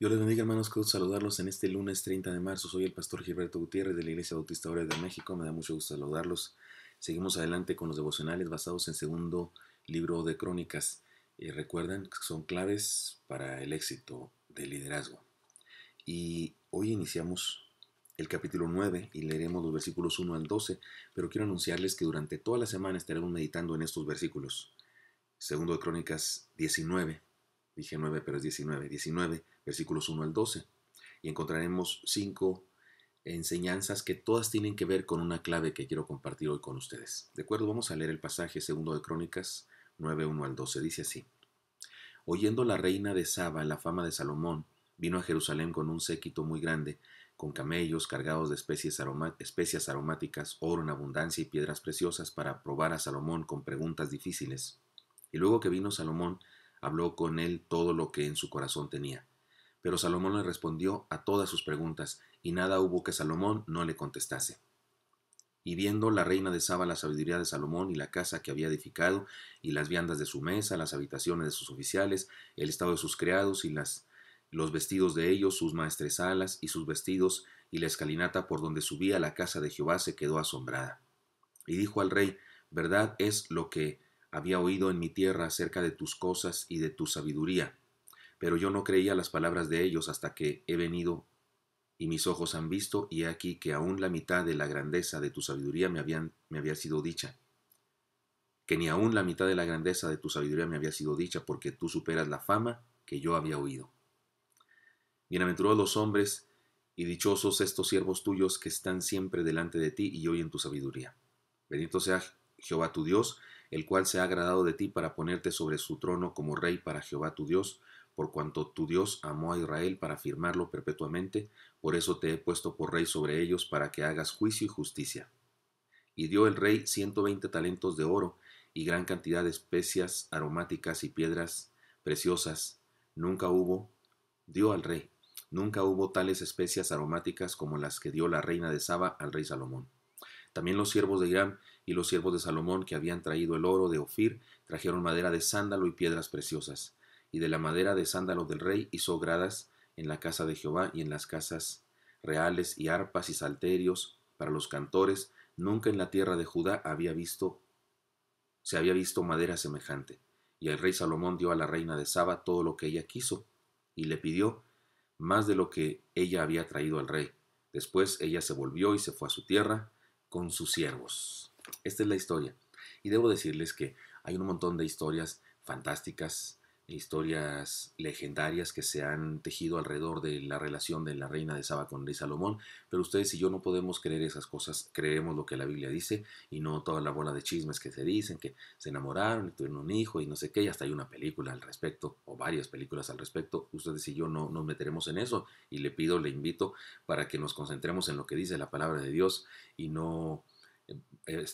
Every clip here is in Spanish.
Dios les bendiga, hermanos. Quiero saludarlos en este lunes 30 de marzo. Soy el pastor Gilberto Gutiérrez de la Iglesia Bautista Hora de México. Me da mucho gusto saludarlos. Seguimos adelante con los devocionales basados en segundo libro de Crónicas. y recuerden que son claves para el éxito del liderazgo. Y hoy iniciamos el capítulo 9 y leeremos los versículos 1 al 12, pero quiero anunciarles que durante toda la semana estaremos meditando en estos versículos. Segundo de Crónicas 19, dije 9, pero es 19, 19, versículos 1 al 12. Y encontraremos cinco enseñanzas que todas tienen que ver con una clave que quiero compartir hoy con ustedes. De acuerdo, vamos a leer el pasaje segundo de Crónicas 9, 1 al 12. Dice así. Oyendo la reina de Saba la fama de Salomón, vino a Jerusalén con un séquito muy grande, con camellos cargados de especies, especias aromáticas, oro en abundancia y piedras preciosas para probar a Salomón con preguntas difíciles. Y luego que vino Salomón, habló con él todo lo que en su corazón tenía. Pero Salomón le respondió a todas sus preguntas, y nada hubo que Salomón no le contestase. Y viendo la reina de Saba la sabiduría de Salomón y la casa que había edificado, y las viandas de su mesa, las habitaciones de sus oficiales, el estado de sus criados y las, los vestidos de ellos, sus maestresalas y sus vestidos, y la escalinata por donde subía la casa de Jehová se quedó asombrada. Y dijo al rey, verdad es lo que había oído en mi tierra acerca de tus cosas y de tu sabiduría, pero yo no creía las palabras de ellos hasta que he venido y mis ojos han visto, y he aquí que aún la mitad de la grandeza de tu sabiduría me, había sido dicha. Que ni aún la mitad de la grandeza de tu sabiduría me había sido dicha, porque tú superas la fama que yo había oído. Bienaventurados los hombres y dichosos estos siervos tuyos que están siempre delante de ti y oyen tu sabiduría. Bendito sea Jehová tu Dios, el cual se ha agradado de ti para ponerte sobre su trono como rey para Jehová tu Dios, por cuanto tu Dios amó a Israel para firmarlo perpetuamente, por eso te he puesto por rey sobre ellos para que hagas juicio y justicia. Y dio el rey ciento veinte talentos de oro y gran cantidad de especias aromáticas y piedras preciosas. Nunca hubo, dio al rey, nunca hubo tales especias aromáticas como las que dio la reina de Saba al rey Salomón. También los siervos de Irán y los siervos de Salomón que habían traído el oro de Ofir trajeron madera de sándalo y piedras preciosas y de la madera de sándalo del rey hizo gradas en la casa de Jehová y en las casas reales y arpas y salterios para los cantores. Nunca en la tierra de Judá había visto se había visto madera semejante. Y el rey Salomón dio a la reina de Saba todo lo que ella quiso y le pidió más de lo que ella había traído al rey. Después ella se volvió y se fue a su tierra con sus siervos. Esta es la historia. Y debo decirles que hay un montón de historias fantásticas historias legendarias que se han tejido alrededor de la relación de la reina de Saba con el rey Salomón, pero ustedes y yo no podemos creer esas cosas, creemos lo que la Biblia dice y no toda la bola de chismes que se dicen, que se enamoraron y tuvieron un hijo y no sé qué, y hasta hay una película al respecto, o varias películas al respecto, ustedes y yo no nos meteremos en eso y le pido, le invito para que nos concentremos en lo que dice la palabra de Dios y no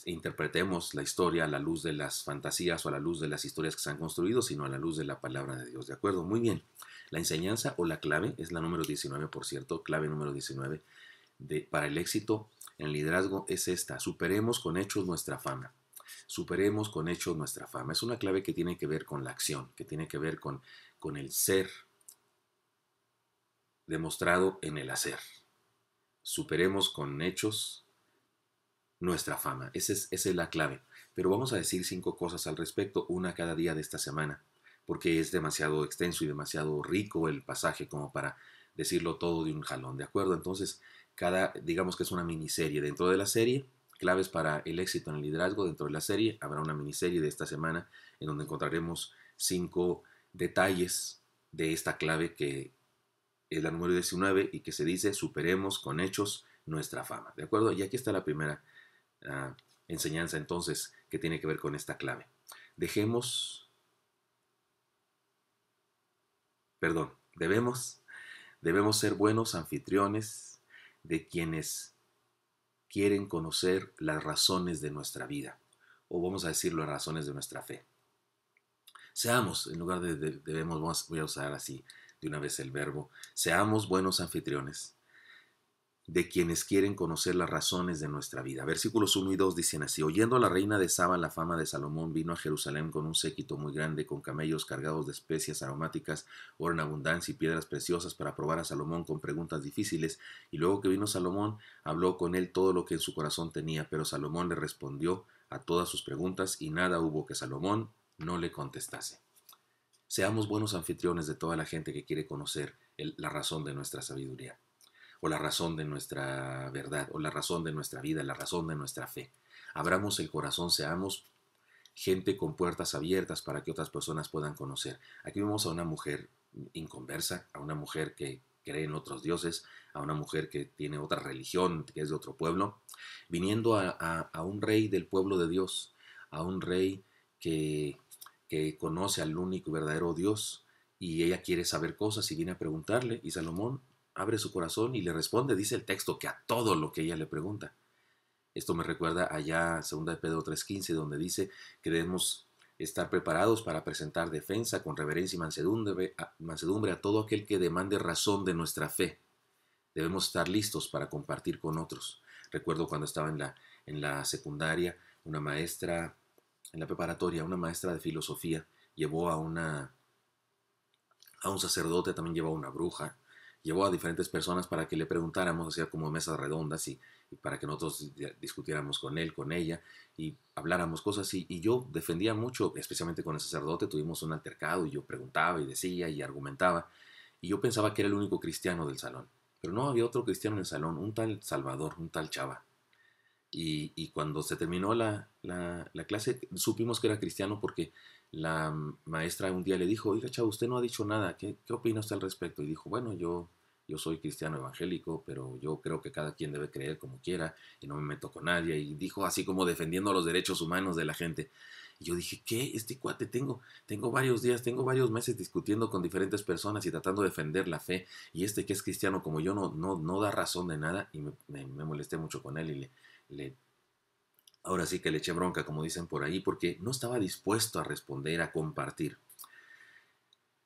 interpretemos la historia a la luz de las fantasías o a la luz de las historias que se han construido, sino a la luz de la palabra de Dios. ¿De acuerdo? Muy bien. La enseñanza o la clave es la número 19, por cierto, clave número 19 de, para el éxito en el liderazgo es esta. Superemos con hechos nuestra fama. Superemos con hechos nuestra fama. Es una clave que tiene que ver con la acción, que tiene que ver con, con el ser demostrado en el hacer. Superemos con hechos nuestra fama. Esa es, la clave. Pero vamos a decir cinco cosas al respecto, una cada día de esta semana, porque es demasiado extenso y demasiado rico el pasaje como para decirlo todo de un jalón, ¿de acuerdo? Entonces, cada, digamos que es una miniserie. Dentro de la serie, claves para el éxito en el liderazgo, dentro de la serie habrá una miniserie de esta semana en donde encontraremos cinco detalles de esta clave que es la número 19 y que se dice superemos con hechos nuestra fama, ¿de acuerdo? Y aquí está la primera enseñanza entonces que tiene que ver con esta clave. Dejemos, perdón, debemos, debemos ser buenos anfitriones de quienes quieren conocer las razones de nuestra vida, o vamos a decirlo, las razones de nuestra fe. Seamos, en lugar de debemos, voy a usar así de una vez el verbo, seamos buenos anfitriones de quienes quieren conocer las razones de nuestra vida. Versículos 1 y 2 dicen así, oyendo a la reina de Saba la fama de Salomón, vino a Jerusalén con un séquito muy grande, con camellos cargados de especias aromáticas, oro en abundancia y piedras preciosas para probar a Salomón con preguntas difíciles. Y luego que vino Salomón, habló con él todo lo que en su corazón tenía, pero Salomón le respondió a todas sus preguntas y nada hubo que Salomón no le contestase. Seamos buenos anfitriones de toda la gente que quiere conocer la razón de nuestra sabiduría la razón de nuestra verdad, o la razón de nuestra vida, la razón de nuestra fe. Abramos el corazón, seamos gente con puertas abiertas para que otras personas puedan conocer. Aquí vemos a una mujer inconversa, a una mujer que cree en otros dioses, a una mujer que tiene otra religión, que es de otro pueblo, viniendo a, un rey del pueblo de Dios, a un rey que, que conoce al único verdadero Dios, y ella quiere saber cosas y viene a preguntarle, y Salomón abre su corazón y le responde, dice el texto, que a todo lo que ella le pregunta. Esto me recuerda allá 2 de Pedro 3.15, donde dice que debemos estar preparados para presentar defensa con reverencia y mansedumbre a, todo aquel que demande razón de nuestra fe. Debemos estar listos para compartir con otros. Recuerdo cuando estaba en la, en la secundaria, una maestra, en la preparatoria, una maestra de filosofía llevó a una a un sacerdote, también llevó a una bruja, llevó a diferentes personas para que le preguntáramos, hacía como mesas redondas y, para que nosotros discutiéramos con él, con ella y habláramos cosas. Y, y, yo defendía mucho, especialmente con el sacerdote, tuvimos un altercado y yo preguntaba y decía y argumentaba. Y yo pensaba que era el único cristiano del salón, pero no había otro cristiano en el salón, un tal Salvador, un tal Chava. Y, cuando se terminó la, la, clase, supimos que era cristiano porque la maestra un día le dijo, oiga, Chava, usted no ha dicho nada, ¿qué, qué opina usted al respecto? Y dijo, bueno, yo yo soy cristiano evangélico, pero yo creo que cada quien debe creer como quiera y no me meto con nadie. Y dijo así como defendiendo los derechos humanos de la gente. Y yo dije, ¿qué? Este cuate tengo, tengo varios días, tengo varios meses discutiendo con diferentes personas y tratando de defender la fe. Y este que es cristiano como yo no, no, no da razón de nada y me, molesté mucho con él y le, le ahora sí que le eché bronca, como dicen por ahí, porque no estaba dispuesto a responder, a compartir.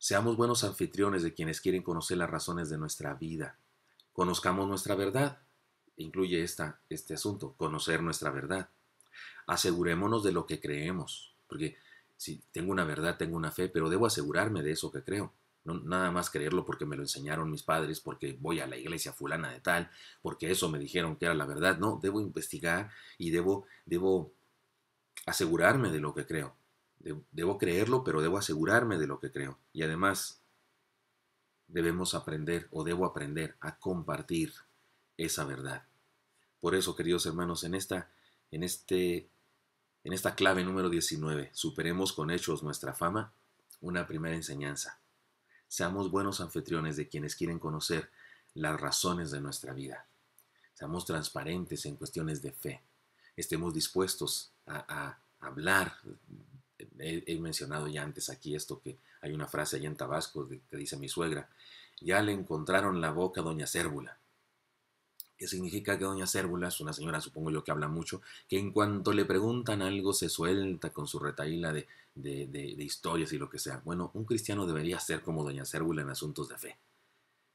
Seamos buenos anfitriones de quienes quieren conocer las razones de nuestra vida. Conozcamos nuestra verdad. E incluye esta, este asunto, conocer nuestra verdad. Asegurémonos de lo que creemos, porque si tengo una verdad, tengo una fe, pero debo asegurarme de eso que creo. No, nada más creerlo porque me lo enseñaron mis padres, porque voy a la iglesia fulana de tal, porque eso me dijeron que era la verdad. No, debo investigar y debo, debo asegurarme de lo que creo. Debo creerlo, pero debo asegurarme de lo que creo. Y además, debemos aprender o debo aprender a compartir esa verdad. Por eso, queridos hermanos, en esta, en este, en esta clave número 19, superemos con hechos nuestra fama, una primera enseñanza. Seamos buenos anfitriones de quienes quieren conocer las razones de nuestra vida. Seamos transparentes en cuestiones de fe. Estemos dispuestos a hablar he, mencionado ya antes aquí esto, que hay una frase allá en Tabasco que dice mi suegra, ya le encontraron la boca a doña Cérvula. Que significa que doña Cérvula es una señora, supongo yo, que habla mucho, que en cuanto le preguntan algo se suelta con su retaíla de, historias y lo que sea. Bueno, un cristiano debería ser como doña Cérvula en asuntos de fe.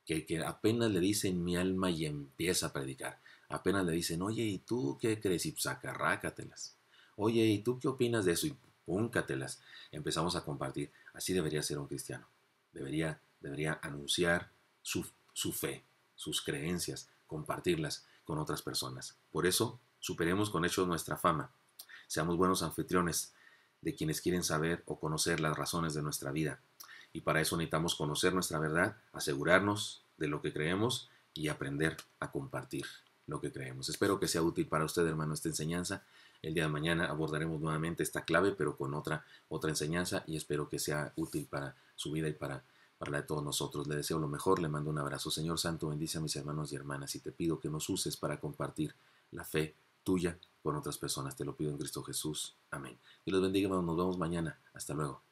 Que, que apenas le dicen mi alma y empieza a predicar. Apenas le dicen, oye, ¿y tú qué crees? Y sacarrácatelas. Pues, oye, ¿y tú qué opinas de eso? púncatelas, Empezamos a compartir. Así debería ser un cristiano. Debería, debería anunciar su, su fe, sus creencias, compartirlas con otras personas. Por eso, superemos con hechos nuestra fama. Seamos buenos anfitriones de quienes quieren saber o conocer las razones de nuestra vida. Y para eso necesitamos conocer nuestra verdad, asegurarnos de lo que creemos y aprender a compartir lo que creemos. Espero que sea útil para usted, hermano, esta enseñanza. El día de mañana abordaremos nuevamente esta clave, pero con otra, otra enseñanza y espero que sea útil para su vida y para, para la de todos nosotros. Le deseo lo mejor, le mando un abrazo. Señor Santo, bendice a mis hermanos y hermanas y te pido que nos uses para compartir la fe tuya con otras personas. Te lo pido en Cristo Jesús. Amén. Y los bendiga, Nos vemos mañana. Hasta luego.